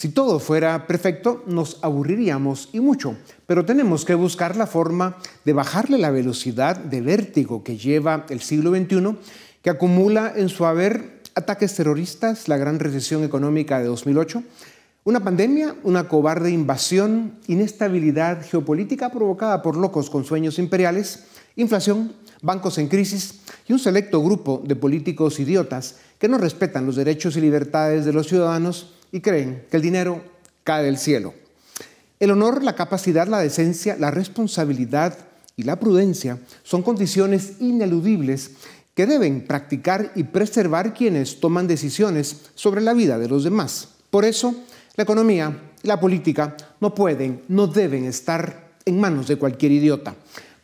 Si todo fuera perfecto, nos aburriríamos y mucho, pero tenemos que buscar la forma de bajarle la velocidad de vértigo que lleva el siglo XXI, que acumula en su haber ataques terroristas, la gran recesión económica de 2008, una pandemia, una cobarde invasión, inestabilidad geopolítica provocada por locos con sueños imperiales, inflación, bancos en crisis y un selecto grupo de políticos idiotas que no respetan los derechos y libertades de los ciudadanos y creen que el dinero cae del cielo. El honor, la capacidad, la decencia, la responsabilidad y la prudencia son condiciones ineludibles que deben practicar y preservar quienes toman decisiones sobre la vida de los demás. Por eso, la economía y la política no pueden, no deben estar en manos de cualquier idiota.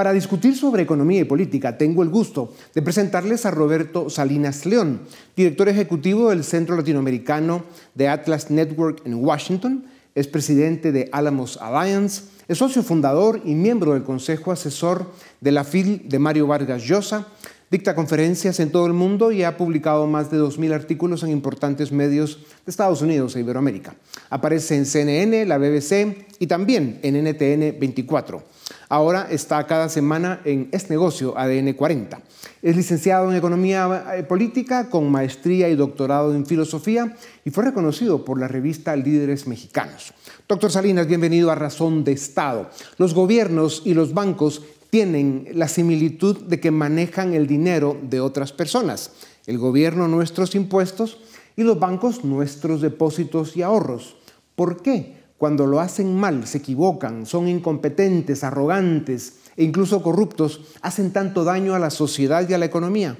Para discutir sobre economía y política, tengo el gusto de presentarles a Roberto Salinas León, director ejecutivo del Centro Latinoamericano de Atlas Network en Washington, es presidente de Alamos Alliance, es socio fundador y miembro del Consejo Asesor de la FIL de Mario Vargas Llosa, Dicta conferencias en todo el mundo y ha publicado más de 2.000 artículos en importantes medios de Estados Unidos e Iberoamérica. Aparece en CNN, la BBC y también en NTN 24. Ahora está cada semana en este Negocio ADN 40. Es licenciado en Economía eh, Política con maestría y doctorado en Filosofía y fue reconocido por la revista Líderes Mexicanos. Doctor Salinas, bienvenido a Razón de Estado. Los gobiernos y los bancos tienen la similitud de que manejan el dinero de otras personas. El gobierno nuestros impuestos y los bancos nuestros depósitos y ahorros. ¿Por qué? Cuando lo hacen mal, se equivocan, son incompetentes, arrogantes e incluso corruptos, hacen tanto daño a la sociedad y a la economía.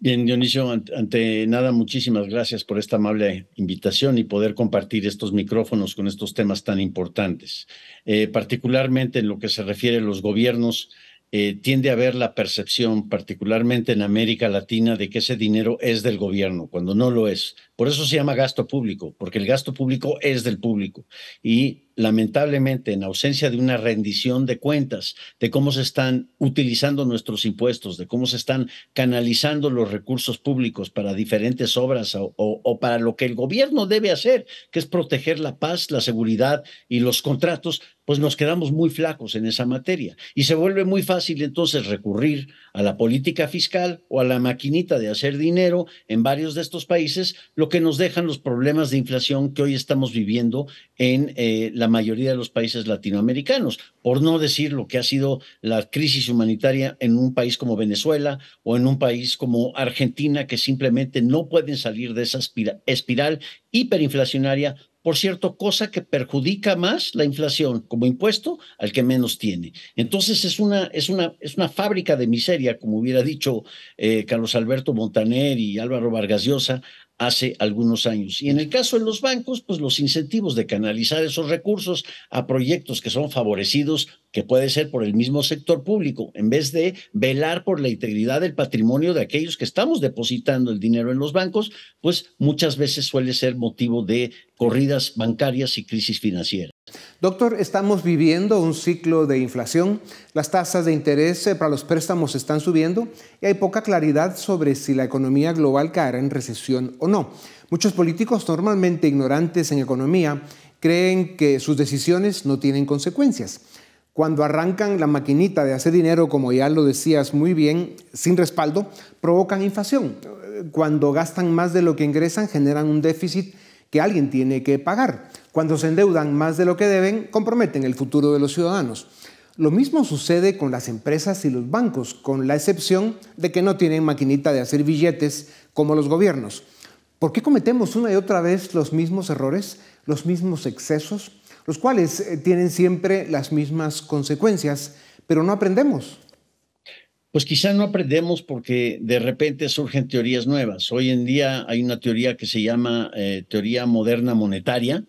Bien, Dionisio, ante nada, muchísimas gracias por esta amable invitación y poder compartir estos micrófonos con estos temas tan importantes. Eh, particularmente en lo que se refiere a los gobiernos, eh, tiende a haber la percepción, particularmente en América Latina, de que ese dinero es del gobierno, cuando no lo es. Por eso se llama gasto público, porque el gasto público es del público. Y lamentablemente, en ausencia de una rendición de cuentas de cómo se están utilizando nuestros impuestos, de cómo se están canalizando los recursos públicos para diferentes obras o, para lo que el gobierno debe hacer, que es proteger la paz, la seguridad y los contratos, pues nos quedamos muy flacos en esa materia. Y se vuelve muy fácil entonces recurrir a la política fiscal o a la maquinita de hacer dinero en varios de estos países, lo que nos dejan los problemas de inflación que hoy estamos viviendo en eh, la mayoría de los países latinoamericanos, por no decir lo que ha sido la crisis humanitaria en un país como Venezuela o en un país como Argentina, que simplemente no pueden salir de esa espiral hiperinflacionaria por cierto, cosa que perjudica más la inflación como impuesto al que menos tiene. Entonces es una, es una, es una fábrica de miseria, como hubiera dicho eh, Carlos Alberto Montaner y Álvaro Vargas Llosa, hace algunos años. Y en el caso de los bancos, pues los incentivos de canalizar esos recursos a proyectos que son favorecidos que puede ser por el mismo sector público, en vez de velar por la integridad del patrimonio de aquellos que estamos depositando el dinero en los bancos, pues muchas veces suele ser motivo de corridas bancarias y crisis financieras. Doctor, estamos viviendo un ciclo de inflación, las tasas de interés eh, para los préstamos están subiendo y hay poca claridad sobre si la economía global caerá en recesión o no. Muchos políticos normalmente ignorantes en economía creen que sus decisiones no tienen consecuencias cuando arrancan la maquinita de hacer dinero, como ya lo decías muy bien, sin respaldo, provocan inflación. Cuando gastan más de lo que ingresan, generan un déficit que alguien tiene que pagar. Cuando se endeudan más de lo que deben, comprometen el futuro de los ciudadanos. Lo mismo sucede con las empresas y los bancos, con la excepción de que no tienen maquinita de hacer billetes como los gobiernos. ¿Por qué cometemos una y otra vez los mismos errores, los mismos excesos? los cuales eh, tienen siempre las mismas consecuencias, pero no aprendemos. Pues quizá no aprendemos porque de repente surgen teorías nuevas. Hoy en día hay una teoría que se llama eh, teoría moderna monetaria,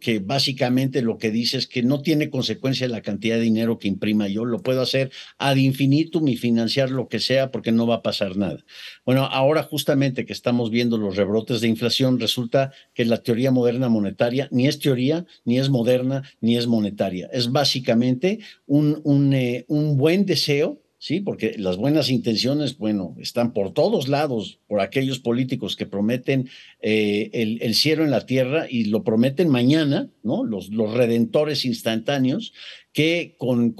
que básicamente lo que dice es que no tiene consecuencia la cantidad de dinero que imprima yo, lo puedo hacer ad infinitum y financiar lo que sea porque no va a pasar nada. Bueno, ahora justamente que estamos viendo los rebrotes de inflación, resulta que la teoría moderna monetaria ni es teoría, ni es moderna, ni es monetaria. Es básicamente un, un, eh, un buen deseo ¿sí? Porque las buenas intenciones, bueno, están por todos lados, por aquellos políticos que prometen eh, el, cielo en la tierra y lo prometen mañana, ¿no? Los, los redentores instantáneos, que eh, con,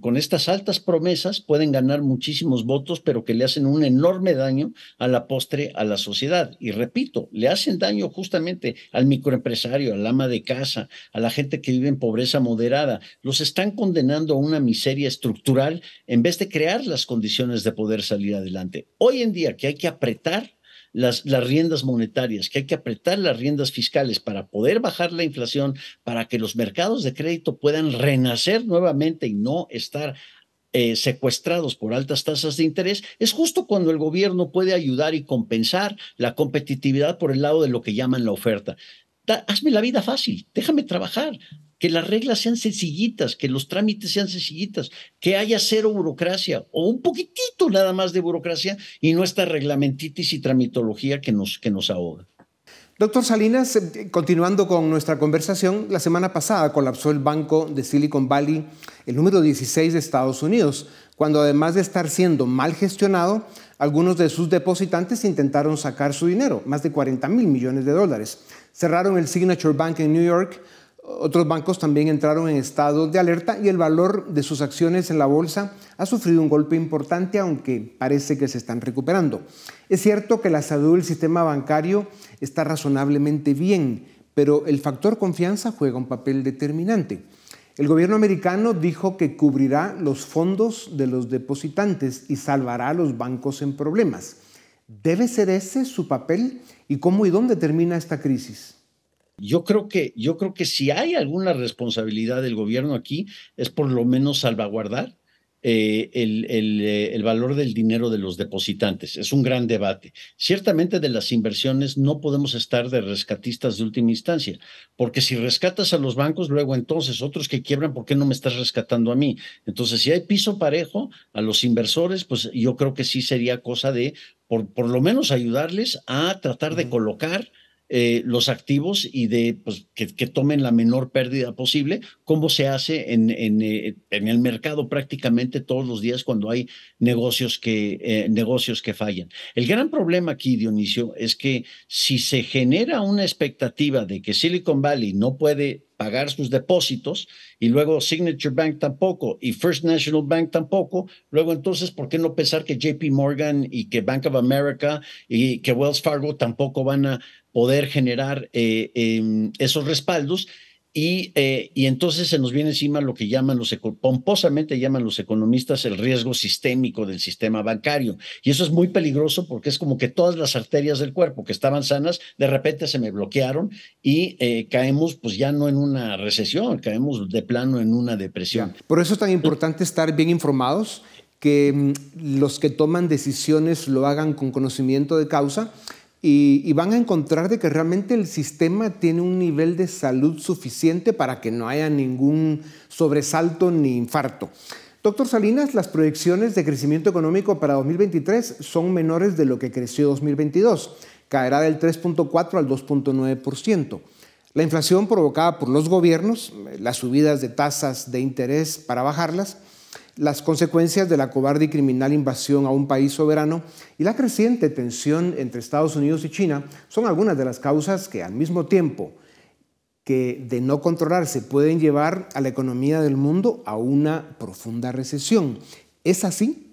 con, estas altas promesas pueden ganar muchísimos votos, pero que le hacen un enorme daño a la postre a la sociedad. Y repito, le hacen daño justamente al microempresario, al ama de casa, a la gente que vive en pobreza moderada. Los están condenando a una miseria estructural en vez de crear las condiciones de poder salir adelante. Hoy en día que hay que apretar las, riendas monetarias, que hay que apretar las riendas fiscales para poder bajar la inflación, para que los mercados de crédito puedan renacer nuevamente y no estar eh, secuestrados por altas tasas de interés, es justo cuando el gobierno puede ayudar y compensar la competitividad por el lado de lo que llaman la oferta. hazme la vida fácil, déjame trabajar, que las reglas sean sencillitas, que los trámites sean sencillitas, que haya cero burocracia o un poquitito nada más de burocracia y no esta reglamentitis y tramitología que nos, que nos ahoga. Doctor Salinas, eh, continuando con nuestra conversación, la semana pasada colapsó el banco de Silicon Valley, el número 16 de Estados Unidos, cuando además de estar siendo mal gestionado, algunos de sus depositantes intentaron sacar su dinero, más de 40 mil millones de dólares. Cerraron el Signature Bank en New York, otros bancos también entraron en estado de alerta y el valor de sus acciones en la bolsa ha sufrido un golpe importante, aunque parece que se están recuperando. Es cierto que la salud del sistema bancario está razonablemente bien, pero el factor confianza juega un papel determinante. El gobierno americano dijo que cubrirá los fondos de los depositantes y salvará a los bancos en problemas. ¿Debe ser ese su papel? ¿Y cómo y dónde termina esta crisis? yo creo que, yo creo que si hay alguna responsabilidad del gobierno aquí, es por lo menos salvaguardar eh, el, eh, el, valor del dinero de los depositantes. Es un gran debate. Ciertamente de las inversiones no podemos estar de rescatistas de última instancia, porque si rescatas a los bancos, luego entonces otros que quiebran, ¿por qué no me estás rescatando a mí? Entonces, si hay piso parejo a los inversores, pues yo creo que sí sería cosa de, por, por lo menos, ayudarles a tratar de colocar eh, los activos y de pues, que, tomen la menor pérdida posible, como se hace en, en, eh, el mercado prácticamente todos los días cuando hay negocios que, eh, negocios que fallan. El gran problema aquí, Dionisio, es que si se genera una expectativa de que Silicon Valley no puede pagar sus depósitos y luego Signature Bank tampoco y First National Bank tampoco, luego entonces, ¿por qué no pensar que JP Morgan y que Bank of America y que Wells Fargo tampoco van a poder generar eh, em, esos respaldos. Y, eh, y, entonces se nos viene encima lo que llaman los, pomposamente llaman los economistas el riesgo sistémico del sistema bancario. Y eso es muy peligroso porque es como que todas las arterias del cuerpo que estaban sanas, de repente se me bloquearon y eh, caemos pues ya no en una recesión, caemos de plano en una depresión. Por eso es tan importante estar bien informados, que mm, los que toman decisiones lo hagan con conocimiento de causa y, van a encontrar de que realmente el sistema tiene un nivel de salud suficiente para que no haya ningún sobresalto ni infarto. Doctor Salinas, las proyecciones de crecimiento económico para 2023 son menores de lo que creció 2022. Caerá del 3.4 al 2.9%. La inflación provocada por los gobiernos, eh, las subidas de tasas de interés para bajarlas, las consecuencias de la cobarde y criminal invasión a un país soberano y la creciente tensión entre Estados Unidos y China son algunas de las causas que al mismo tiempo que de no controlarse pueden llevar a la economía del mundo a una profunda recesión. ¿Es así?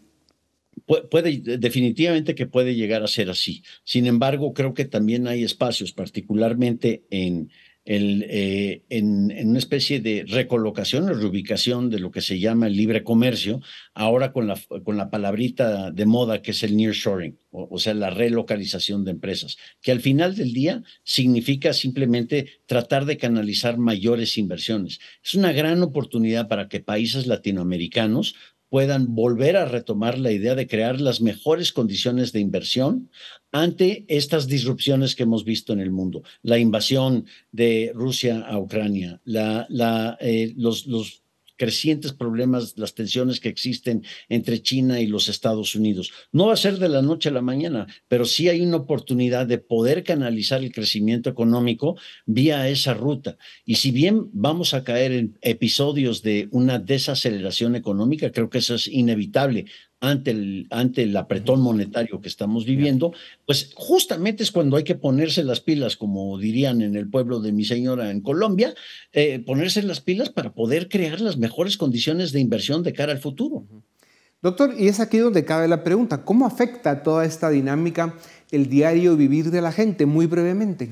Puede, definitivamente que puede llegar a ser así. Sin embargo, creo que también hay espacios, particularmente en, eh, en, una especie de recolocación o reubicación de lo que se llama el libre comercio, ahora con la, con la palabrita de moda que es el nearshoring, o sea, la relocalización de empresas, que al final del día significa simplemente tratar de canalizar mayores inversiones. Es una gran oportunidad para que países latinoamericanos puedan volver a retomar la idea de crear las mejores condiciones de inversión ante estas disrupciones que hemos visto en el mundo. La invasión de Rusia a Ucrania, la, la, eh, los, los crecientes problemas, las tensiones que existen entre China y los Estados Unidos. No va a ser de la noche a la mañana, pero sí hay una oportunidad de poder canalizar el crecimiento económico vía esa ruta. Y si bien vamos a caer en episodios de una desaceleración económica, creo que eso es inevitable ante el, ante el apretón monetario que estamos viviendo, pues justamente es cuando hay que ponerse las pilas, como dirían en el pueblo de mi señora en Colombia, eh, ponerse las pilas para poder crear las mejores condiciones de inversión de cara al futuro. Doctor, y es aquí donde cabe la pregunta, ¿cómo afecta toda esta dinámica el diario vivir de la gente? Muy brevemente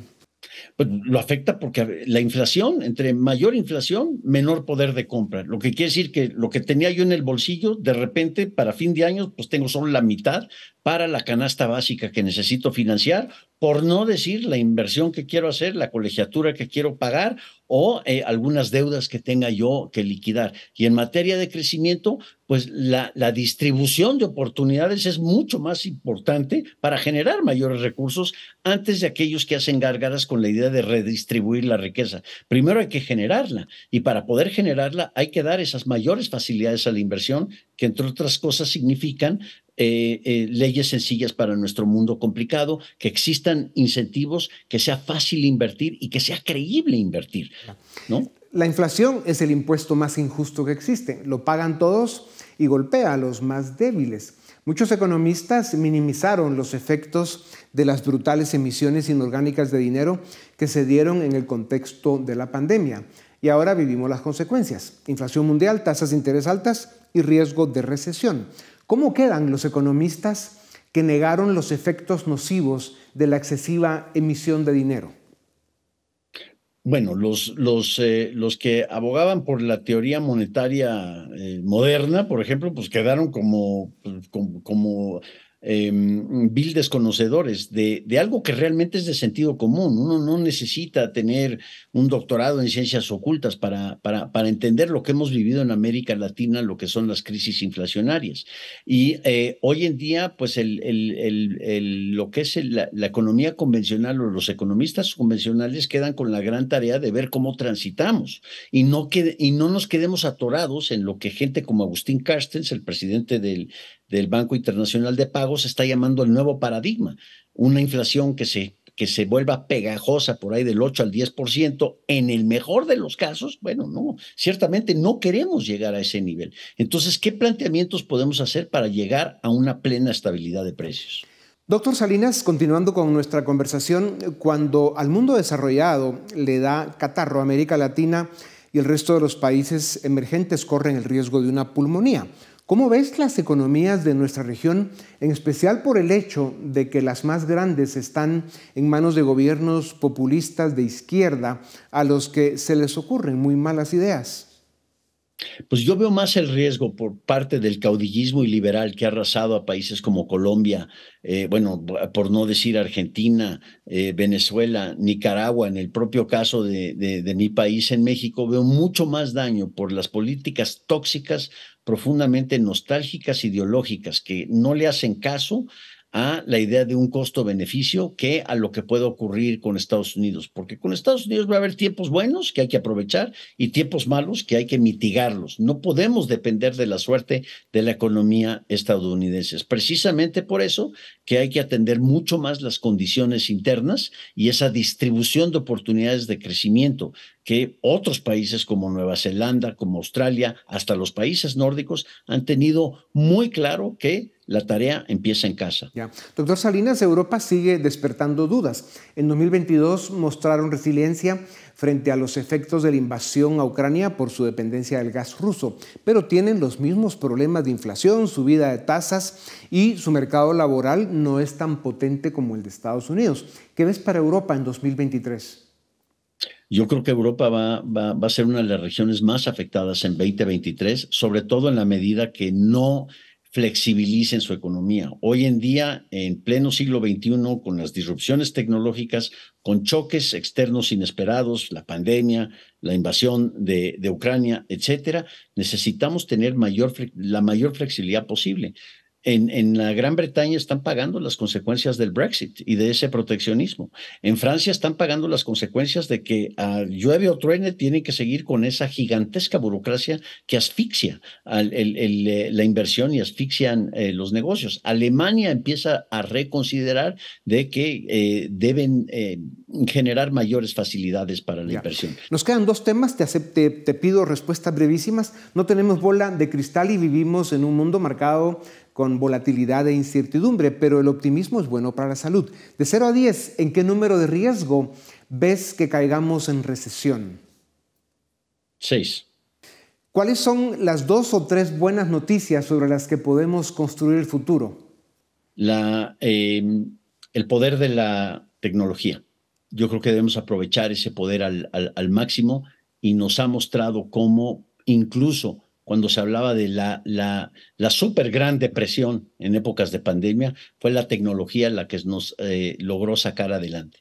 pues lo afecta porque la inflación, entre mayor inflación, menor poder de compra. Lo que quiere decir que lo que tenía yo en el bolsillo, de repente, para fin de año, pues tengo solo la mitad para la canasta básica que necesito financiar, por no decir la inversión que quiero hacer, la colegiatura que quiero pagar o eh, algunas deudas que tenga yo que liquidar. Y en materia de crecimiento, pues la, la distribución de oportunidades es mucho más importante para generar mayores recursos antes de aquellos que hacen gárgaras con la idea de redistribuir la riqueza. Primero hay que generarla y para poder generarla hay que dar esas mayores facilidades a la inversión que entre otras cosas significan eh, eh, leyes sencillas para nuestro mundo complicado, que existan incentivos, que sea fácil invertir y que sea creíble invertir. La inflación es el impuesto más injusto que existe. Lo pagan todos y golpea a los más débiles. Muchos economistas minimizaron los efectos de las brutales emisiones inorgánicas de dinero que se dieron en el contexto de la pandemia. Y ahora vivimos las consecuencias. Inflación mundial, tasas de interés altas y riesgo de recesión. ¿Cómo quedan los economistas que negaron los efectos nocivos de la excesiva emisión de dinero? Bueno, los, los, eh, los que abogaban por la teoría monetaria eh, moderna, por ejemplo, pues quedaron como, pues, como eh, vil desconocedores de, de, algo que realmente es de sentido común. Uno no necesita tener un doctorado en ciencias ocultas para, para, para entender lo que hemos vivido en América Latina, lo que son las crisis inflacionarias. Y eh, hoy en día, pues el, el, el, lo que es la, economía convencional o los economistas convencionales quedan con la gran tarea de ver cómo transitamos y no, y no nos quedemos atorados en lo que gente como Agustín Carstens, el presidente del, del Banco Internacional de Pagos está llamando el nuevo paradigma, una inflación que se, que se vuelva pegajosa por ahí del 8 al 10%, en el mejor de los casos, bueno, no, ciertamente no queremos llegar a ese nivel. Entonces, ¿qué planteamientos podemos hacer para llegar a una plena estabilidad de precios? Doctor Salinas, continuando con nuestra conversación, cuando al mundo desarrollado le da catarro a América Latina y el resto de los países emergentes corren el riesgo de una pulmonía, ¿Cómo ves las economías de nuestra región, en especial por el hecho de que las más grandes están en manos de gobiernos populistas de izquierda a los que se les ocurren muy malas ideas? Pues yo veo más el riesgo por parte del caudillismo y liberal que ha arrasado a países como Colombia, eh, bueno, por no decir Argentina, eh, Venezuela, Nicaragua, en el propio caso de, de mi país en México, veo mucho más daño por las políticas tóxicas, profundamente nostálgicas, ideológicas, que no le hacen caso a la idea de un costo-beneficio que a lo que puede ocurrir con Estados Unidos, porque con Estados Unidos va a haber tiempos buenos que hay que aprovechar y tiempos malos que hay que mitigarlos. No podemos depender de la suerte de la economía estadounidense. Es precisamente por eso que hay que atender mucho más las condiciones internas y esa distribución de oportunidades de crecimiento que otros países como Nueva Zelanda, como Australia, hasta los países nórdicos han tenido muy claro que la tarea empieza en casa. Ya. Doctor Salinas, Europa sigue despertando dudas. En 2022 mostraron resiliencia frente a los efectos de la invasión a Ucrania por su dependencia del gas ruso, pero tienen los mismos problemas de inflación, subida de tasas y su mercado laboral no es tan potente como el de Estados Unidos. ¿Qué ves para Europa en 2023? Yo creo que Europa va, a ser una de las regiones más afectadas en 2023, sobre todo en la medida que no flexibilicen su economía. Hoy en día, en pleno siglo XXI, con las disrupciones tecnológicas, con choques externos inesperados, la pandemia, la invasión de, Ucrania, etcétera, necesitamos tener la mayor flexibilidad posible en, la Gran Bretaña están pagando las consecuencias del Brexit y de ese proteccionismo. En Francia están pagando las consecuencias de que ah, llueve o truene tienen que seguir con esa gigantesca burocracia que asfixia eh, la inversión y asfixian eh, los negocios. Alemania empieza a reconsiderar de que eh, deben generar mayores facilidades para la inversión. Nos quedan dos temas, te, pido respuestas brevísimas. No tenemos bola de cristal y vivimos en un mundo marcado con volatilidad e incertidumbre, pero el optimismo es bueno para la salud. De 0 a 10, ¿en qué número de riesgo ves que caigamos en recesión? 6. ¿Cuáles son las dos o tres buenas noticias sobre las que podemos construir el futuro? La, eh, el poder de la tecnología yo creo que debemos aprovechar ese poder al, máximo y nos ha mostrado cómo incluso cuando se hablaba de la, la, la super gran depresión en épocas de pandemia, fue la tecnología la que nos eh, logró sacar adelante.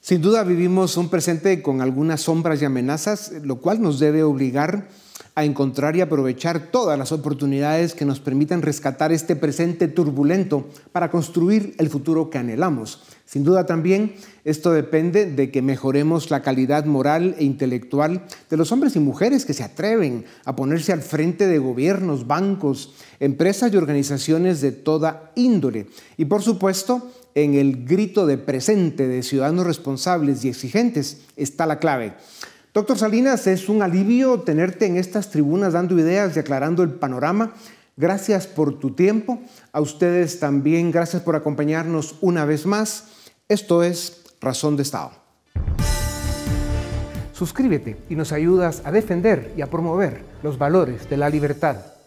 Sin duda vivimos un presente con algunas sombras y amenazas, lo cual nos debe obligar a encontrar y aprovechar todas las oportunidades que nos permitan rescatar este presente turbulento para construir el futuro que anhelamos. Sin duda también esto depende de que mejoremos la calidad moral e intelectual de los hombres y mujeres que se atreven a ponerse al frente de gobiernos, bancos, empresas y organizaciones de toda índole. Y por supuesto, en el grito de presente de ciudadanos responsables y exigentes está la clave. Doctor Salinas, es un alivio tenerte en estas tribunas dando ideas y aclarando el panorama. Gracias por tu tiempo. A ustedes también, gracias por acompañarnos una vez más. Esto es Razón de Estado. Suscríbete y nos ayudas a defender y a promover los valores de la libertad